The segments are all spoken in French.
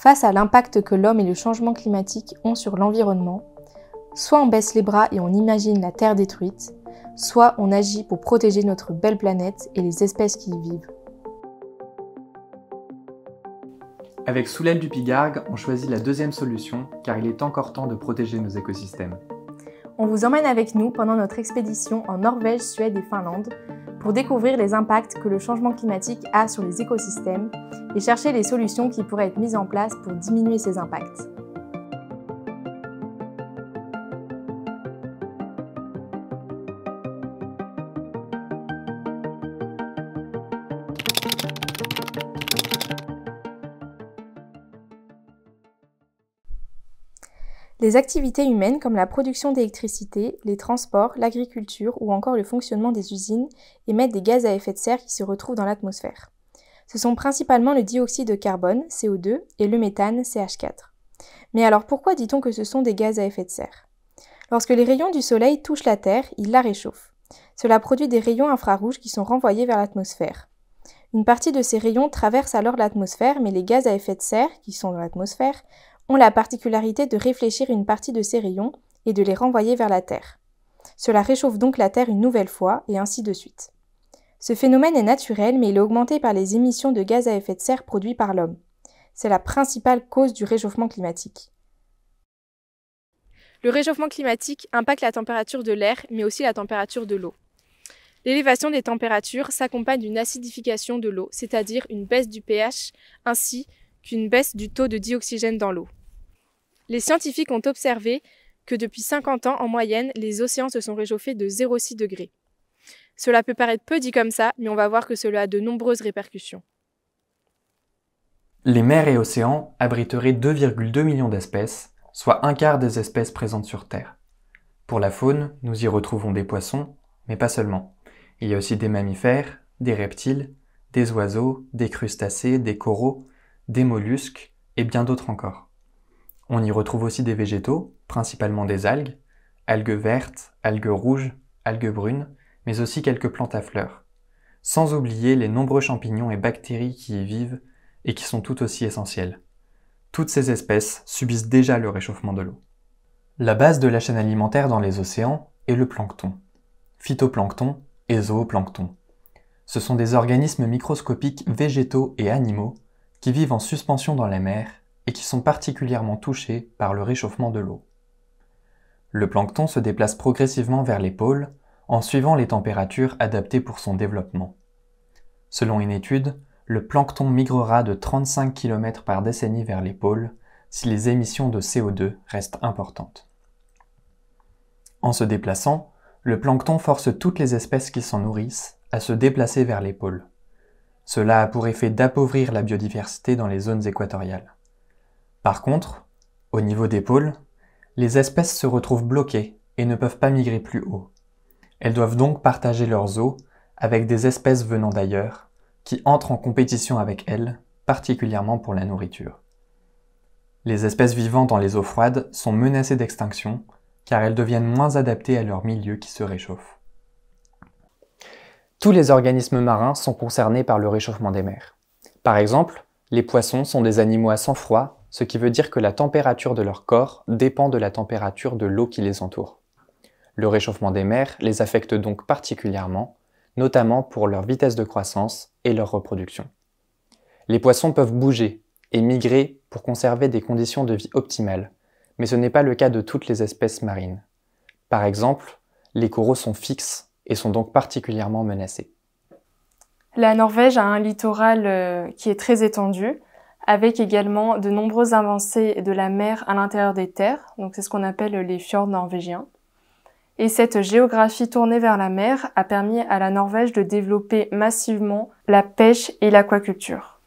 face à l'impact que l'homme et le changement climatique ont sur l'environnement, soit on baisse les bras et on imagine la Terre détruite, soit on agit pour protéger notre belle planète et les espèces qui y vivent. Avec Soulève du Pigargue, on choisit la deuxième solution car il est encore temps de protéger nos écosystèmes. On vous emmène avec nous pendant notre expédition en Norvège, Suède et Finlande pour découvrir les impacts que le changement climatique a sur les écosystèmes et chercher les solutions qui pourraient être mises en place pour diminuer ces impacts. Les activités humaines comme la production d'électricité, les transports, l'agriculture ou encore le fonctionnement des usines émettent des gaz à effet de serre qui se retrouvent dans l'atmosphère. Ce sont principalement le dioxyde de carbone, CO2, et le méthane, CH4. Mais alors pourquoi dit-on que ce sont des gaz à effet de serre Lorsque les rayons du Soleil touchent la Terre, ils la réchauffent. Cela produit des rayons infrarouges qui sont renvoyés vers l'atmosphère. Une partie de ces rayons traverse alors l'atmosphère, mais les gaz à effet de serre, qui sont dans l'atmosphère, ont la particularité de réfléchir une partie de ces rayons et de les renvoyer vers la Terre. Cela réchauffe donc la Terre une nouvelle fois, et ainsi de suite. Ce phénomène est naturel, mais il est augmenté par les émissions de gaz à effet de serre produits par l'homme. C'est la principale cause du réchauffement climatique. Le réchauffement climatique impacte la température de l'air, mais aussi la température de l'eau. L'élévation des températures s'accompagne d'une acidification de l'eau, c'est-à-dire une baisse du pH, ainsi qu'une baisse du taux de dioxygène dans l'eau. Les scientifiques ont observé que depuis 50 ans, en moyenne, les océans se sont réchauffés de 0,6 degrés. Cela peut paraître peu dit comme ça, mais on va voir que cela a de nombreuses répercussions. Les mers et océans abriteraient 2,2 millions d'espèces, soit un quart des espèces présentes sur Terre. Pour la faune, nous y retrouvons des poissons, mais pas seulement. Il y a aussi des mammifères, des reptiles, des oiseaux, des crustacés, des coraux, des mollusques et bien d'autres encore. On y retrouve aussi des végétaux, principalement des algues, algues vertes, algues rouges, algues brunes, mais aussi quelques plantes à fleurs. Sans oublier les nombreux champignons et bactéries qui y vivent et qui sont tout aussi essentiels. Toutes ces espèces subissent déjà le réchauffement de l'eau. La base de la chaîne alimentaire dans les océans est le plancton. Phytoplancton et zooplancton. Ce sont des organismes microscopiques végétaux et animaux qui vivent en suspension dans la mer et qui sont particulièrement touchés par le réchauffement de l'eau. Le plancton se déplace progressivement vers les pôles en suivant les températures adaptées pour son développement. Selon une étude, le plancton migrera de 35 km par décennie vers les pôles si les émissions de CO2 restent importantes. En se déplaçant, le plancton force toutes les espèces qui s'en nourrissent à se déplacer vers les pôles. Cela a pour effet d'appauvrir la biodiversité dans les zones équatoriales. Par contre, au niveau des pôles, les espèces se retrouvent bloquées et ne peuvent pas migrer plus haut. Elles doivent donc partager leurs eaux avec des espèces venant d'ailleurs, qui entrent en compétition avec elles, particulièrement pour la nourriture. Les espèces vivant dans les eaux froides sont menacées d'extinction car elles deviennent moins adaptées à leur milieu qui se réchauffe. Tous les organismes marins sont concernés par le réchauffement des mers. Par exemple, les poissons sont des animaux à sang froid ce qui veut dire que la température de leur corps dépend de la température de l'eau qui les entoure. Le réchauffement des mers les affecte donc particulièrement, notamment pour leur vitesse de croissance et leur reproduction. Les poissons peuvent bouger et migrer pour conserver des conditions de vie optimales, mais ce n'est pas le cas de toutes les espèces marines. Par exemple, les coraux sont fixes et sont donc particulièrement menacés. La Norvège a un littoral euh, qui est très étendu, avec également de nombreuses avancées de la mer à l'intérieur des terres, donc c'est ce qu'on appelle les fjords norvégiens. Et cette géographie tournée vers la mer a permis à la Norvège de développer massivement la pêche et l'aquaculture.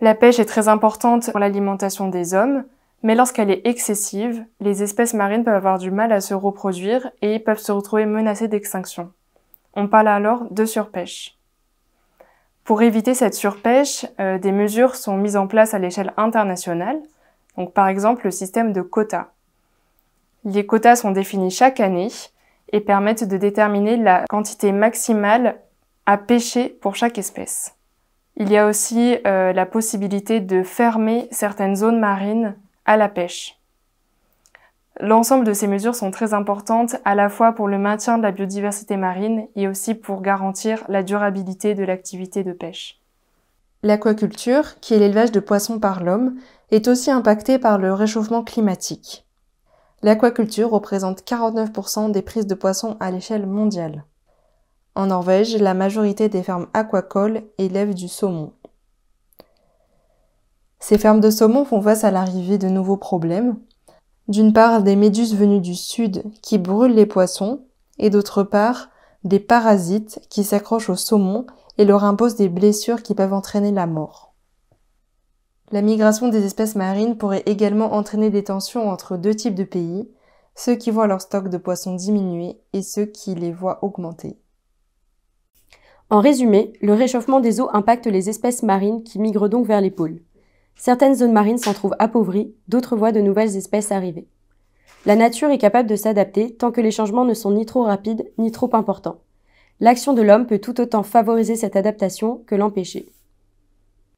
La pêche est très importante pour l'alimentation des hommes, mais lorsqu'elle est excessive, les espèces marines peuvent avoir du mal à se reproduire et peuvent se retrouver menacées d'extinction. On parle alors de surpêche. Pour éviter cette surpêche, euh, des mesures sont mises en place à l'échelle internationale, donc par exemple le système de quotas. Les quotas sont définis chaque année et permettent de déterminer la quantité maximale à pêcher pour chaque espèce. Il y a aussi euh, la possibilité de fermer certaines zones marines à la pêche. L'ensemble de ces mesures sont très importantes à la fois pour le maintien de la biodiversité marine et aussi pour garantir la durabilité de l'activité de pêche. L'aquaculture, qui est l'élevage de poissons par l'homme, est aussi impactée par le réchauffement climatique. L'aquaculture représente 49% des prises de poissons à l'échelle mondiale. En Norvège, la majorité des fermes aquacoles élèvent du saumon. Ces fermes de saumon font face à l'arrivée de nouveaux problèmes, d'une part, des méduses venues du sud qui brûlent les poissons, et d'autre part, des parasites qui s'accrochent au saumon et leur imposent des blessures qui peuvent entraîner la mort. La migration des espèces marines pourrait également entraîner des tensions entre deux types de pays, ceux qui voient leur stock de poissons diminuer et ceux qui les voient augmenter. En résumé, le réchauffement des eaux impacte les espèces marines qui migrent donc vers les pôles. Certaines zones marines s'en trouvent appauvries, d'autres voient de nouvelles espèces arriver. La nature est capable de s'adapter tant que les changements ne sont ni trop rapides ni trop importants. L'action de l'homme peut tout autant favoriser cette adaptation que l'empêcher.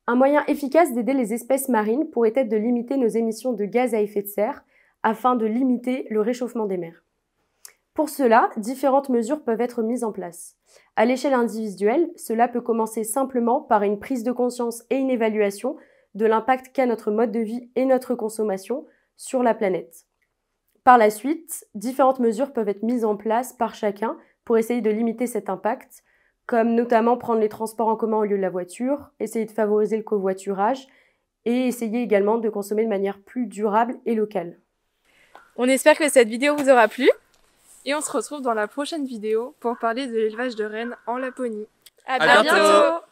Un moyen efficace d'aider les espèces marines pourrait être de limiter nos émissions de gaz à effet de serre afin de limiter le réchauffement des mers. Pour cela, différentes mesures peuvent être mises en place. À l'échelle individuelle, cela peut commencer simplement par une prise de conscience et une évaluation de l'impact qu'a notre mode de vie et notre consommation sur la planète. Par la suite, différentes mesures peuvent être mises en place par chacun pour essayer de limiter cet impact, comme notamment prendre les transports en commun au lieu de la voiture, essayer de favoriser le covoiturage et essayer également de consommer de manière plus durable et locale. On espère que cette vidéo vous aura plu et on se retrouve dans la prochaine vidéo pour parler de l'élevage de rennes en Laponie. À, bientôt